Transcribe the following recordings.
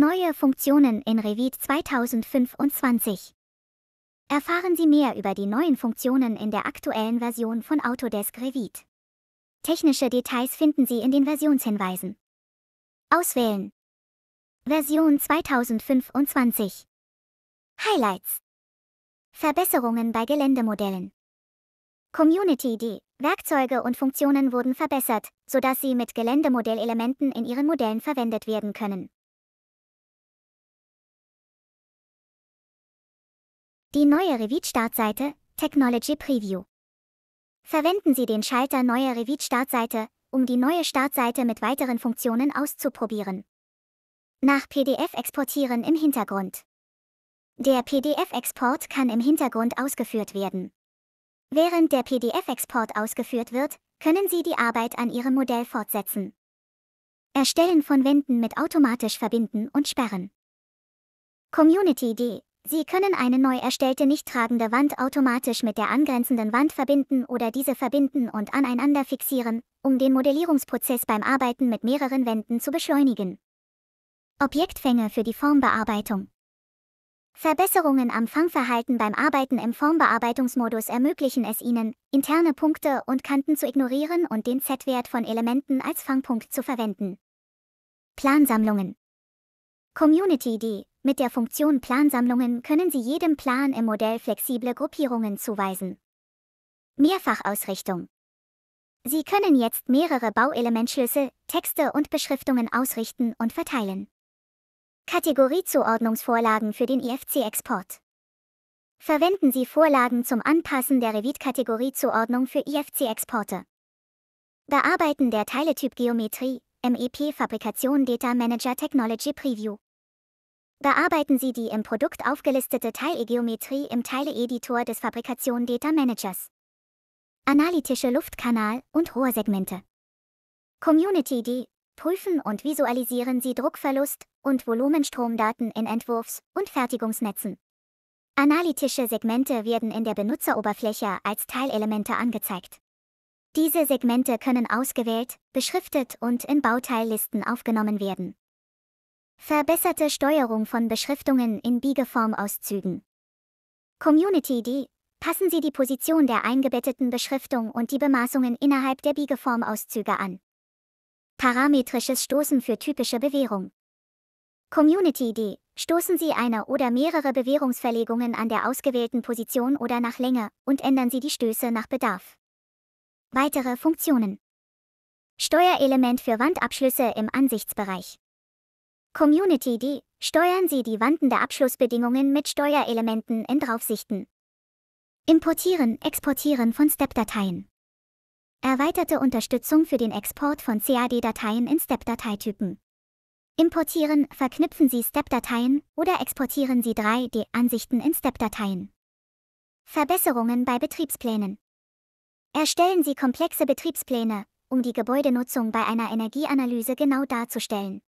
Neue Funktionen in Revit 2025. Erfahren Sie mehr über die neuen Funktionen in der aktuellen Version von Autodesk Revit. Technische Details finden Sie in den Versionshinweisen. Auswählen. Version 2025. Highlights. Verbesserungen bei Geländemodellen. Community-D. Werkzeuge und Funktionen wurden verbessert, sodass sie mit Geländemodellelementen in ihren Modellen verwendet werden können. Die neue Revit-Startseite, Technology Preview. Verwenden Sie den Schalter Neue Revit-Startseite, um die neue Startseite mit weiteren Funktionen auszuprobieren. Nach PDF exportieren im Hintergrund. Der PDF-Export kann im Hintergrund ausgeführt werden. Während der PDF-Export ausgeführt wird, können Sie die Arbeit an Ihrem Modell fortsetzen. Erstellen von Wänden mit automatisch Verbinden und Sperren. Community.de Sie können eine neu erstellte nicht tragende Wand automatisch mit der angrenzenden Wand verbinden oder diese verbinden und aneinander fixieren, um den Modellierungsprozess beim Arbeiten mit mehreren Wänden zu beschleunigen. Objektfänge für die Formbearbeitung Verbesserungen am Fangverhalten beim Arbeiten im Formbearbeitungsmodus ermöglichen es Ihnen, interne Punkte und Kanten zu ignorieren und den Z-Wert von Elementen als Fangpunkt zu verwenden. Plansammlungen Community-D. Mit der Funktion Plansammlungen können Sie jedem Plan im Modell flexible Gruppierungen zuweisen. Mehrfachausrichtung. Sie können jetzt mehrere Bauelementschlüssel, Texte und Beschriftungen ausrichten und verteilen. Kategoriezuordnungsvorlagen für den IFC-Export. Verwenden Sie Vorlagen zum Anpassen der Revit-Kategoriezuordnung für IFC-Exporte. Bearbeiten der Teiletyp Geometrie, MEP Fabrikation Data Manager Technology Preview. Bearbeiten Sie die im Produkt aufgelistete Teilegeometrie im Teile-Editor des Fabrikation Data Managers. Analytische Luftkanal- und Rohrsegmente. Community D. Prüfen und visualisieren Sie Druckverlust und Volumenstromdaten in Entwurfs- und Fertigungsnetzen. Analytische Segmente werden in der Benutzeroberfläche als Teilelemente angezeigt. Diese Segmente können ausgewählt, beschriftet und in Bauteillisten aufgenommen werden. Verbesserte Steuerung von Beschriftungen in Biegeformauszügen. Community D. Passen Sie die Position der eingebetteten Beschriftung und die Bemaßungen innerhalb der Biegeformauszüge an. Parametrisches Stoßen für typische Bewährung. Community D. Stoßen Sie eine oder mehrere Bewährungsverlegungen an der ausgewählten Position oder nach Länge und ändern Sie die Stöße nach Bedarf. Weitere Funktionen. Steuerelement für Wandabschlüsse im Ansichtsbereich. Community D. Steuern Sie die Wanden der Abschlussbedingungen mit Steuerelementen in Draufsichten. Importieren, Exportieren von STEP-Dateien. Erweiterte Unterstützung für den Export von CAD-Dateien in STEP-Dateitypen. Importieren, verknüpfen Sie STEP-Dateien oder exportieren Sie 3D-Ansichten in STEP-Dateien. Verbesserungen bei Betriebsplänen. Erstellen Sie komplexe Betriebspläne, um die Gebäudenutzung bei einer Energieanalyse genau darzustellen.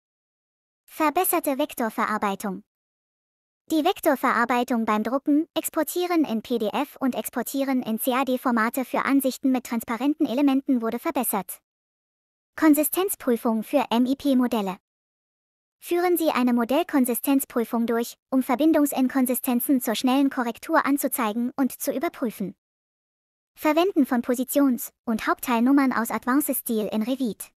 Verbesserte Vektorverarbeitung. Die Vektorverarbeitung beim Drucken, Exportieren in PDF und Exportieren in CAD-Formate für Ansichten mit transparenten Elementen wurde verbessert. Konsistenzprüfung für MIP-Modelle. Führen Sie eine Modellkonsistenzprüfung durch, um Verbindungsinkonsistenzen zur schnellen Korrektur anzuzeigen und zu überprüfen. Verwenden von Positions- und Hauptteilnummern aus Advanced Stil in Revit.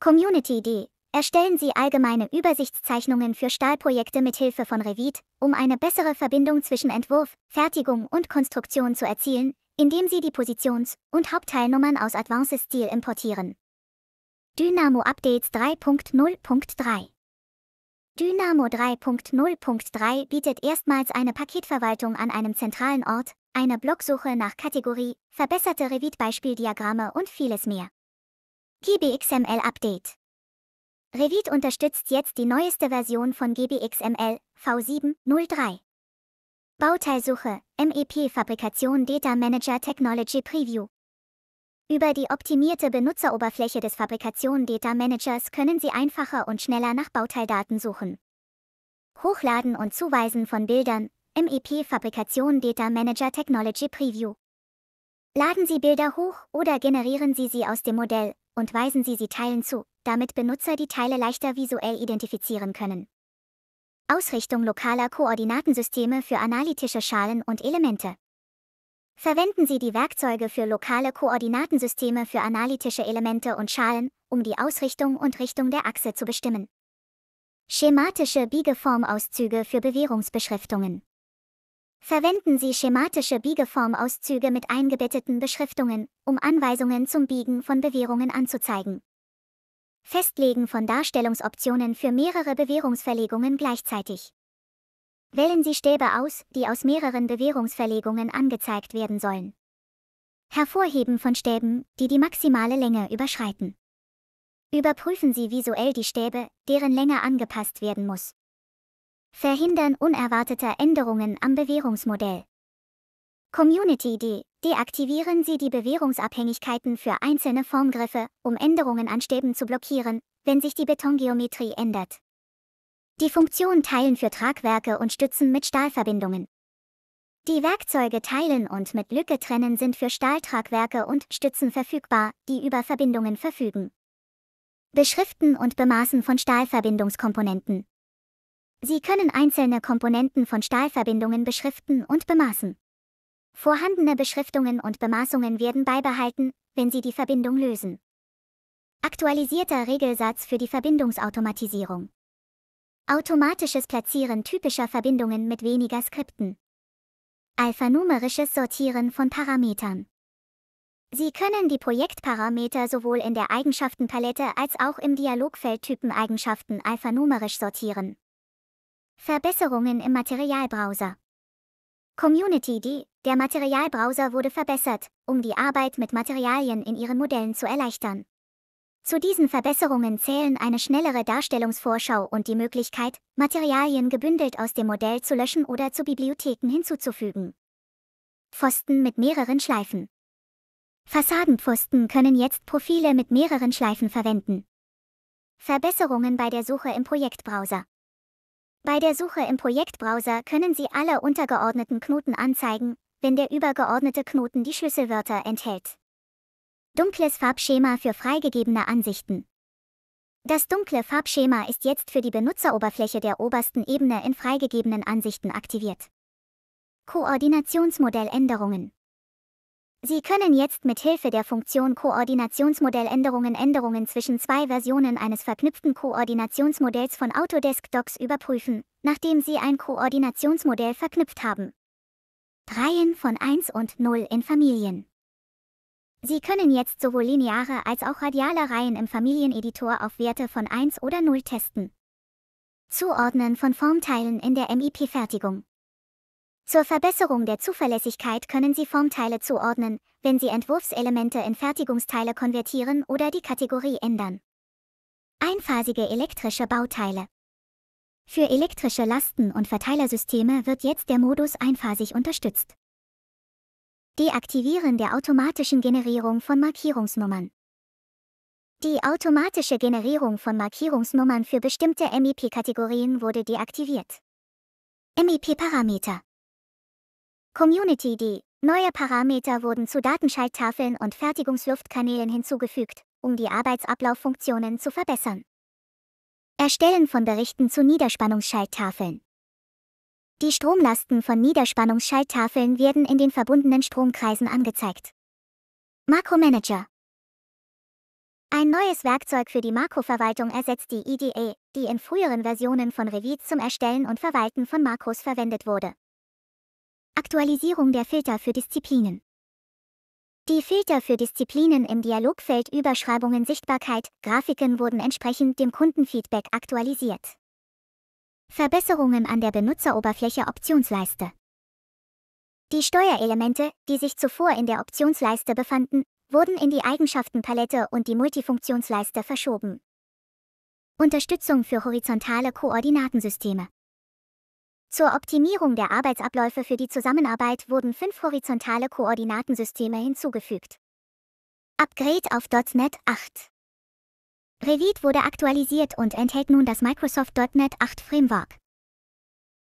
Community D. Erstellen Sie allgemeine Übersichtszeichnungen für Stahlprojekte mit Hilfe von Revit, um eine bessere Verbindung zwischen Entwurf, Fertigung und Konstruktion zu erzielen, indem Sie die Positions- und Hauptteilnummern aus Advances Stil importieren. Dynamo Updates 3.0.3 Dynamo 3.0.3 bietet erstmals eine Paketverwaltung an einem zentralen Ort, eine Blogsuche nach Kategorie, verbesserte Revit-Beispieldiagramme und vieles mehr. GBXML Update Revit unterstützt jetzt die neueste Version von GBXML V7.03. Bauteilsuche, MEP Fabrikation Data Manager Technology Preview. Über die optimierte Benutzeroberfläche des Fabrikation Data Managers können Sie einfacher und schneller nach Bauteildaten suchen. Hochladen und Zuweisen von Bildern, MEP Fabrikation Data Manager Technology Preview. Laden Sie Bilder hoch oder generieren Sie sie aus dem Modell und weisen Sie sie Teilen zu, damit Benutzer die Teile leichter visuell identifizieren können. Ausrichtung lokaler Koordinatensysteme für analytische Schalen und Elemente. Verwenden Sie die Werkzeuge für lokale Koordinatensysteme für analytische Elemente und Schalen, um die Ausrichtung und Richtung der Achse zu bestimmen. Schematische Biegeformauszüge für Bewährungsbeschriftungen. Verwenden Sie schematische Biegeformauszüge mit eingebetteten Beschriftungen, um Anweisungen zum Biegen von Bewährungen anzuzeigen. Festlegen von Darstellungsoptionen für mehrere Bewährungsverlegungen gleichzeitig. Wählen Sie Stäbe aus, die aus mehreren Bewährungsverlegungen angezeigt werden sollen. Hervorheben von Stäben, die die maximale Länge überschreiten. Überprüfen Sie visuell die Stäbe, deren Länge angepasst werden muss. Verhindern unerwarteter Änderungen am Bewährungsmodell. Community D. Deaktivieren Sie die Bewährungsabhängigkeiten für einzelne Formgriffe, um Änderungen an Stäben zu blockieren, wenn sich die Betongeometrie ändert. Die Funktion Teilen für Tragwerke und Stützen mit Stahlverbindungen. Die Werkzeuge Teilen und mit Lücke trennen sind für Stahltragwerke und Stützen verfügbar, die über Verbindungen verfügen. Beschriften und Bemaßen von Stahlverbindungskomponenten. Sie können einzelne Komponenten von Stahlverbindungen beschriften und bemaßen. Vorhandene Beschriftungen und Bemaßungen werden beibehalten, wenn sie die Verbindung lösen. Aktualisierter Regelsatz für die Verbindungsautomatisierung. Automatisches Platzieren typischer Verbindungen mit weniger Skripten. Alphanumerisches Sortieren von Parametern. Sie können die Projektparameter sowohl in der Eigenschaftenpalette als auch im Dialogfeld Typeneigenschaften alphanumerisch sortieren. Verbesserungen im Materialbrowser. Community.d, der Materialbrowser wurde verbessert, um die Arbeit mit Materialien in ihren Modellen zu erleichtern. Zu diesen Verbesserungen zählen eine schnellere Darstellungsvorschau und die Möglichkeit, Materialien gebündelt aus dem Modell zu löschen oder zu Bibliotheken hinzuzufügen. Pfosten mit mehreren Schleifen. Fassadenpfosten können jetzt Profile mit mehreren Schleifen verwenden. Verbesserungen bei der Suche im Projektbrowser. Bei der Suche im Projektbrowser können Sie alle untergeordneten Knoten anzeigen, wenn der übergeordnete Knoten die Schlüsselwörter enthält. Dunkles Farbschema für freigegebene Ansichten. Das dunkle Farbschema ist jetzt für die Benutzeroberfläche der obersten Ebene in freigegebenen Ansichten aktiviert. Koordinationsmodelländerungen. Sie können jetzt mit Hilfe der Funktion Koordinationsmodelländerungen Änderungen zwischen zwei Versionen eines verknüpften Koordinationsmodells von Autodesk Docs überprüfen, nachdem Sie ein Koordinationsmodell verknüpft haben. Reihen von 1 und 0 in Familien. Sie können jetzt sowohl lineare als auch radiale Reihen im Familieneditor auf Werte von 1 oder 0 testen. Zuordnen von Formteilen in der MIP-Fertigung. Zur Verbesserung der Zuverlässigkeit können Sie Formteile zuordnen, wenn Sie Entwurfselemente in Fertigungsteile konvertieren oder die Kategorie ändern. Einphasige elektrische Bauteile. Für elektrische Lasten- und Verteilersysteme wird jetzt der Modus einphasig unterstützt. Deaktivieren der automatischen Generierung von Markierungsnummern. Die automatische Generierung von Markierungsnummern für bestimmte mep kategorien wurde deaktiviert. mep parameter Community D. Neue Parameter wurden zu Datenschalttafeln und Fertigungsluftkanälen hinzugefügt, um die Arbeitsablauffunktionen zu verbessern. Erstellen von Berichten zu Niederspannungsschalttafeln. Die Stromlasten von Niederspannungsschalttafeln werden in den verbundenen Stromkreisen angezeigt. Makromanager Ein neues Werkzeug für die Makroverwaltung ersetzt die IDE, die in früheren Versionen von Revit zum Erstellen und Verwalten von Makros verwendet wurde. Aktualisierung der Filter für Disziplinen. Die Filter für Disziplinen im Dialogfeld Überschreibungen Sichtbarkeit, Grafiken wurden entsprechend dem Kundenfeedback aktualisiert. Verbesserungen an der Benutzeroberfläche Optionsleiste. Die Steuerelemente, die sich zuvor in der Optionsleiste befanden, wurden in die Eigenschaftenpalette und die Multifunktionsleiste verschoben. Unterstützung für horizontale Koordinatensysteme. Zur Optimierung der Arbeitsabläufe für die Zusammenarbeit wurden fünf horizontale Koordinatensysteme hinzugefügt. Upgrade auf .NET 8 Revit wurde aktualisiert und enthält nun das Microsoft .NET 8 Framework.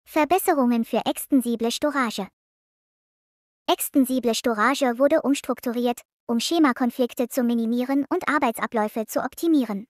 Verbesserungen für extensible Storage. Extensible Storage wurde umstrukturiert, um Schemakonflikte zu minimieren und Arbeitsabläufe zu optimieren.